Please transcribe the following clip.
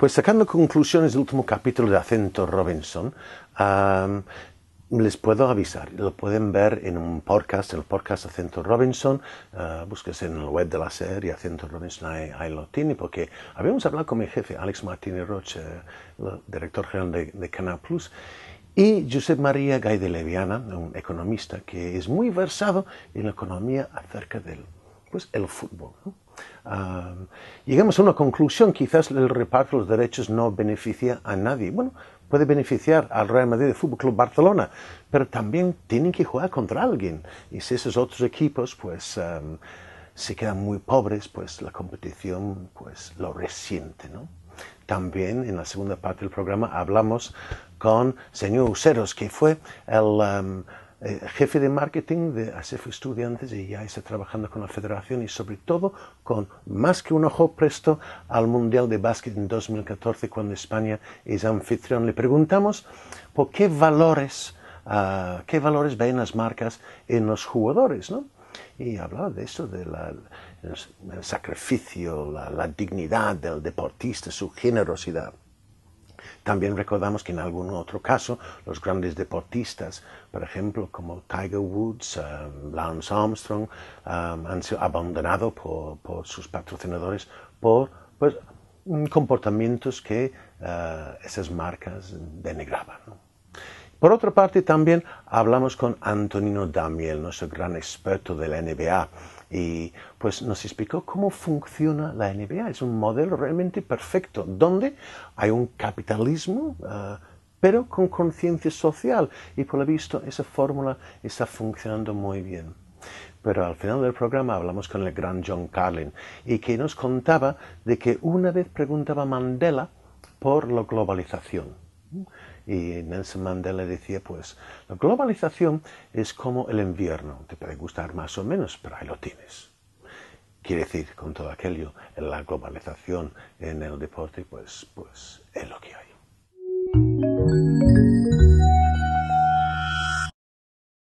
Pues sacando conclusiones del último capítulo de Acento Robinson, les puedo avisar, lo pueden ver en un podcast, el podcast Acento Robinson, uh, ah, búsquese en la web de la serie Acento Robinson, ahí, lo tiene, porque habíamos hablado con mi jefe, Alex Martínez Roche, director general de, Canal Plus, y Josep María Gay de Leviana, un economista que es muy versado en la economía acerca del pues el fútbol. llegamos a una conclusión, quizás el reparto de los derechos no beneficia a nadie. Bueno, puede beneficiar al Real Madrid de Fútbol Club Barcelona, pero también tienen que jugar contra alguien. Y si esos otros equipos, pues... se quedan muy pobres, pues la competición pues lo resiente, ¿no? También en la segunda parte del programa hablamos con señor Useros, que fue el eh, jefe de marketing de ASEF Estudiantes y ya está trabajando con la federación y sobre todo con más que un ojo presto al Mundial de Básquet en 2014 cuando España es anfitrión. Le preguntamos por qué valores, ah, qué valores ven las marcas en los jugadores, ¿no? y hablaba de eso, del sacrificio, la dignidad del deportista, su generosidad. También recordamos que en algún otro caso los grandes deportistas, por ejemplo, como Tiger Woods, eh, Lance Armstrong, eh, han sido abandonados por, sus patrocinadores por pues, mm, comportamientos que eh, esas marcas denegraban. Por otra parte, también hablamos con Antonino Damiel, nuestro gran experto de la NBA, y pues nos explicó cómo funciona la NBA. Es un modelo realmente perfecto, donde hay un capitalismo, eh, pero con conciencia social, y por lo visto esa fórmula está funcionando muy bien pero al final del programa hablamos con el gran John Carlin y que nos contaba de que una vez preguntaba Mandela por la globalización. Y Nelson Mandela decía, pues la globalización es como el invierno, te puede gustar más o menos, pero ahí lo tienes. Quiere decir, con todo aquello, en la globalización en el deporte, pues, pues es lo que hay.